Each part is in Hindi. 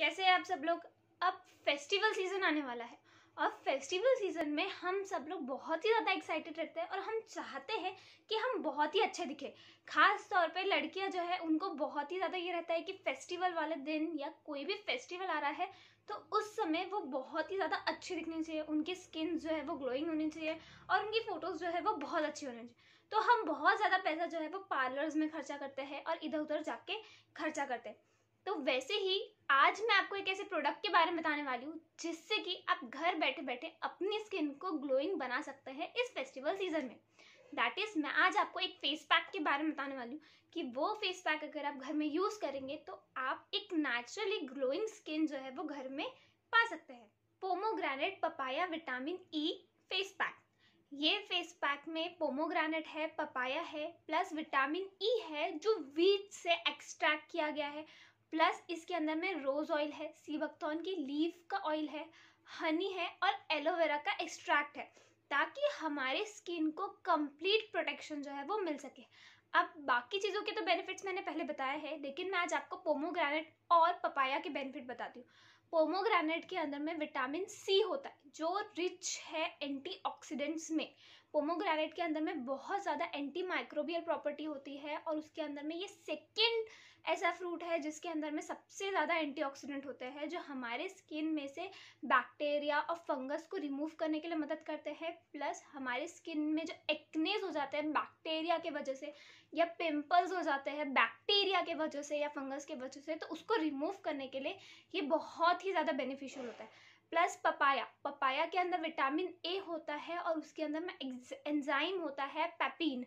कैसे हैं आप सब लोग अब फेस्टिवल सीज़न आने वाला है और फेस्टिवल सीज़न में हम सब लोग बहुत ही ज़्यादा एक्साइटेड रहते हैं और हम चाहते हैं कि हम बहुत ही अच्छे दिखे खास तौर पे लड़कियां जो है उनको बहुत ही ज़्यादा ये रहता है कि फेस्टिवल वाले दिन या कोई भी फेस्टिवल आ रहा है तो उस समय वो बहुत ही ज़्यादा अच्छी दिखनी चाहिए उनकी स्किन जो है वो ग्लोइंग होनी चाहिए और उनकी फ़ोटोज़ जो है वो बहुत अच्छी होनी चाहिए तो हम बहुत ज़्यादा पैसा जो है वो पार्लर्स में खर्चा करते हैं और इधर उधर जाके खर्चा करते हैं तो वैसे ही आज मैं आपको एक ऐसे प्रोडक्ट के बारे में बताने वाली हूँ जिससे कि आप घर बैठे बैठे अपनी स्किन को ग्लोइंग बना सकते हैं इस फेस्टिवल सीजन में दैट इज़ मैं आज आपको एक फेस पैक के बारे में बताने वाली हूँ कि वो फेस पैक अगर आप घर में यूज़ करेंगे तो आप एक नेचुरली ग्लोइंग स्किन जो है वो घर में पा सकते हैं pomegranate papaya vitamin E face pack ये फेस पैक में पोमोग्रेनेट है पपाया है प्लस विटामिन ई है जो वीट से एक्सट्रैक्ट किया गया है प्लस इसके अंदर में रोज़ ऑयल है सीबकतौन की लीव का ऑयल है हनी है और एलोवेरा का एक्सट्रैक्ट है ताकि हमारे स्किन को कंप्लीट प्रोटेक्शन जो है वो मिल सके अब बाकी चीज़ों के तो बेनिफिट्स मैंने पहले बताया है लेकिन मैं आज आपको पोमोग्रेनेट और पपाया के बेनिफिट बताती हूँ पोमोग्रेनेट के अंदर में विटामिन सी होता है जो रिच है एंटीऑक्सीडेंट्स में पोमोग्रेनेट के अंदर में बहुत ज़्यादा एंटी माइक्रोबियल प्रॉपर्टी होती है और उसके अंदर में ये सेकेंड ऐसा फ्रूट है जिसके अंदर में सबसे ज़्यादा एंटीऑक्सीडेंट होते हैं जो हमारे स्किन में से बैक्टीरिया और फंगस को रिमूव करने के लिए मदद करते हैं प्लस हमारे स्किन में जो एक्ट हो जाते हैं बैक्टीरिया के वजह से या पिंपल्स हो जाते हैं बैक्टीरिया के वजह से या फंगस के वजह से तो उसको रिमूव करने के लिए ये बहुत ही ज़्यादा बेनिफिशियल होता है प्लस पपाया पपाया के अंदर विटामिन ए होता है और उसके अंदर में एंजाइम होता है पैपिन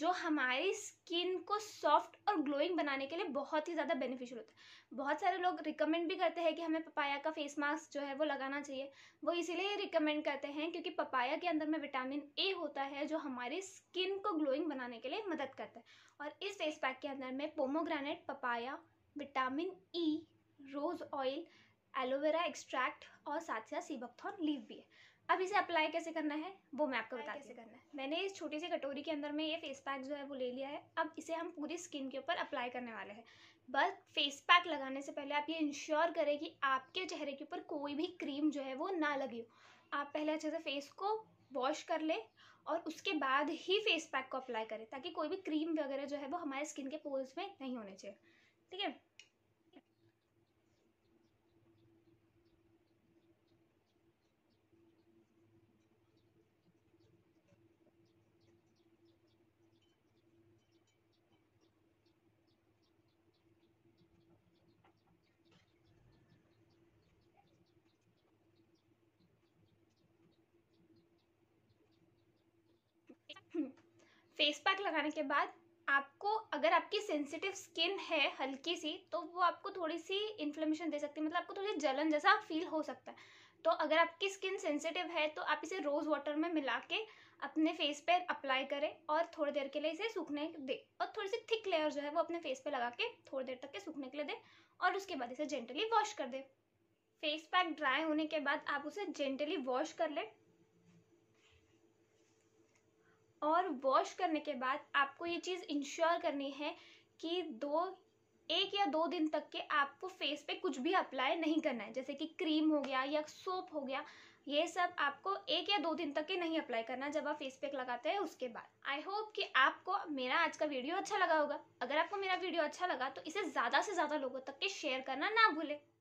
जो हमारी स्किन को सॉफ्ट और ग्लोइंग बनाने के लिए बहुत ही ज़्यादा बेनिफिशियल होता है बहुत सारे लोग रिकमेंड भी करते हैं कि हमें पपाया का फेस मास्क जो है वो लगाना चाहिए वो इसीलिए रिकमेंड करते हैं क्योंकि पपाया के अंदर में विटामिन ए होता है जो हमारी स्किन को ग्लोइंग बनाने के लिए मदद करता है और इस फेस पैक के अंदर में pomegranate papaya vitamin E rose oil aloe vera extract और साथ साथ सीबकथॉन लीव भी है अब इसे अप्लाई कैसे करना है वो मैं आपको बता कैसे करना है मैंने इस छोटी सी कटोरी के अंदर में ये फेस पैक जो है वो ले लिया है अब इसे हम पूरी स्किन के ऊपर अप्लाई करने वाले हैं बस फेस पैक लगाने से पहले आप ये इंश्योर करें कि आपके चेहरे के ऊपर कोई भी क्रीम जो है वो ना लगी हो आप पहले अच्छे से फेस को वॉश कर लें और उसके बाद ही फेस पैक को अप्लाई करें ताकि कोई भी क्रीम वगैरह जो है वो हमारे स्किन के पोल्स में नहीं होने चाहिए ठीक है फेस पैक लगाने के बाद आपको अगर आपकी सेंसिटिव स्किन है हल्की सी तो वो आपको थोड़ी सी इन्फ्लेमेशन दे सकती है मतलब आपको थोड़ी जलन जैसा फील हो सकता है तो अगर आपकी स्किन सेंसिटिव है तो आप इसे रोज़ वाटर में मिला के अपने फेस पे अप्लाई करें और थोड़ी देर के लिए इसे सूखने दें और थोड़ी सी थिक लेयर जो है वो अपने फेस पे लगा के थोड़ी देर तक के सूखने के लिए दें और उसके बाद इसे जेंटली वॉश कर दें फेस पैक ड्राई होने के बाद आप उसे जेंटली वॉश कर लें और वॉश करने के बाद आपको ये चीज़ इंश्योर करनी है कि दो एक या दो दिन तक के आपको फेस पे कुछ भी अप्लाई नहीं करना है जैसे कि क्रीम हो गया या सोप हो गया ये सब आपको एक या दो दिन तक के नहीं अप्लाई करना जब आप फेस पैक लगाते हैं उसके बाद आई होप कि आपको मेरा आज का वीडियो अच्छा लगा होगा अगर आपको मेरा वीडियो अच्छा लगा तो इसे ज़्यादा से ज़्यादा लोगों तक के शेयर करना ना भूलें